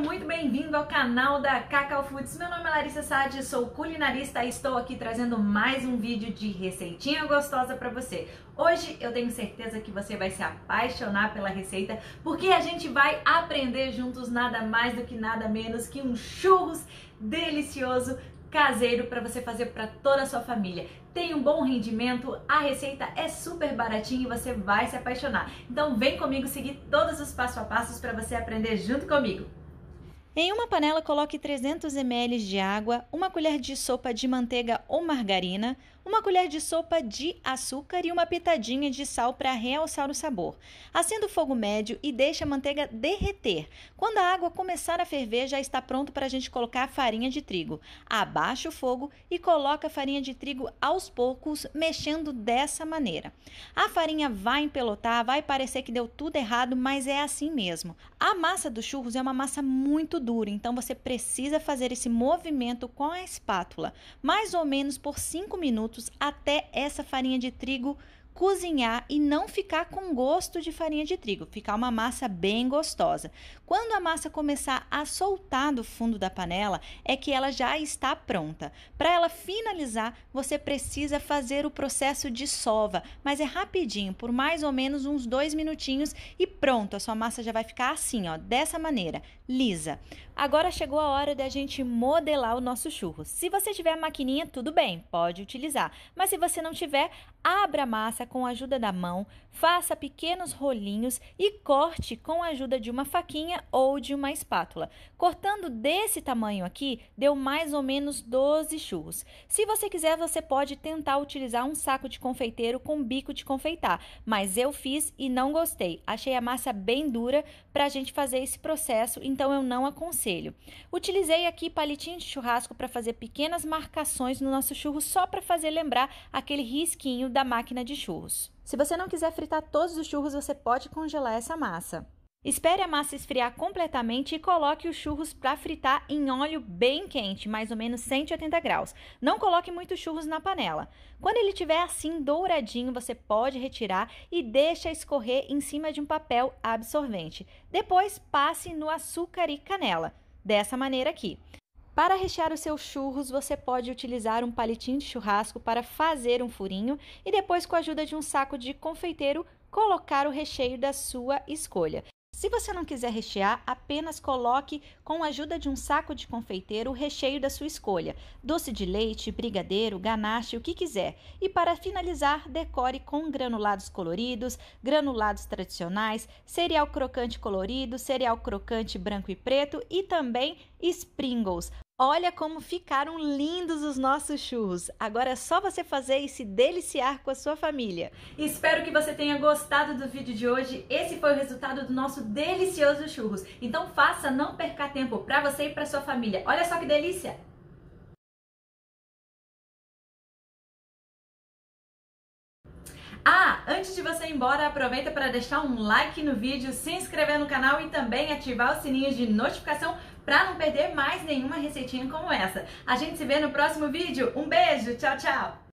muito bem-vindo ao canal da Cacau Foods. Meu nome é Larissa Sade, sou culinarista e estou aqui trazendo mais um vídeo de receitinha gostosa para você. Hoje eu tenho certeza que você vai se apaixonar pela receita, porque a gente vai aprender juntos nada mais do que nada menos que um churros delicioso caseiro para você fazer para toda a sua família. Tem um bom rendimento, a receita é super baratinha e você vai se apaixonar. Então vem comigo seguir todos os passo a passos para você aprender junto comigo. Em uma panela, coloque 300 ml de água, uma colher de sopa de manteiga ou margarina, uma colher de sopa de açúcar e uma pitadinha de sal para realçar o sabor. Acenda o fogo médio e deixe a manteiga derreter. Quando a água começar a ferver, já está pronto para a gente colocar a farinha de trigo. Abaixa o fogo e coloca a farinha de trigo aos poucos, mexendo dessa maneira. A farinha vai empelotar, vai parecer que deu tudo errado, mas é assim mesmo. A massa dos churros é uma massa muito dura, então você precisa fazer esse movimento com a espátula, mais ou menos por 5 minutos até essa farinha de trigo cozinhar e não ficar com gosto de farinha de trigo, ficar uma massa bem gostosa. Quando a massa começar a soltar do fundo da panela, é que ela já está pronta. Para ela finalizar, você precisa fazer o processo de sova, mas é rapidinho, por mais ou menos uns dois minutinhos e pronto, a sua massa já vai ficar assim, ó, dessa maneira, lisa. Agora chegou a hora de a gente modelar o nosso churro. Se você tiver a maquininha, tudo bem, pode utilizar. Mas se você não tiver, abra a massa com a ajuda da mão, faça pequenos rolinhos e corte com a ajuda de uma faquinha ou de uma espátula. Cortando desse tamanho aqui, deu mais ou menos 12 churros. Se você quiser, você pode tentar utilizar um saco de confeiteiro com bico de confeitar, mas eu fiz e não gostei. Achei a massa bem dura para a gente fazer esse processo, então eu não aconselho. Utilizei aqui palitinho de churrasco para fazer pequenas marcações no nosso churro só para fazer lembrar aquele risquinho da máquina de churro churros. Se você não quiser fritar todos os churros, você pode congelar essa massa. Espere a massa esfriar completamente e coloque os churros para fritar em óleo bem quente, mais ou menos 180 graus. Não coloque muitos churros na panela. Quando ele estiver assim douradinho, você pode retirar e deixa escorrer em cima de um papel absorvente. Depois passe no açúcar e canela, dessa maneira aqui. Para rechear os seus churros, você pode utilizar um palitinho de churrasco para fazer um furinho e depois, com a ajuda de um saco de confeiteiro, colocar o recheio da sua escolha. Se você não quiser rechear, apenas coloque com a ajuda de um saco de confeiteiro o recheio da sua escolha: doce de leite, brigadeiro, ganache, o que quiser. E para finalizar, decore com granulados coloridos, granulados tradicionais, cereal crocante colorido, cereal crocante branco e preto e também sprinkles. Olha como ficaram lindos os nossos churros. Agora é só você fazer e se deliciar com a sua família. Espero que você tenha gostado do vídeo de hoje. Esse foi o resultado do nosso delicioso churros. Então faça, não perca tempo para você e para sua família. Olha só que delícia! Ah, antes de você ir embora, aproveita para deixar um like no vídeo, se inscrever no canal e também ativar o sininho de notificação para não perder mais nenhuma receitinha como essa. A gente se vê no próximo vídeo. Um beijo, tchau, tchau!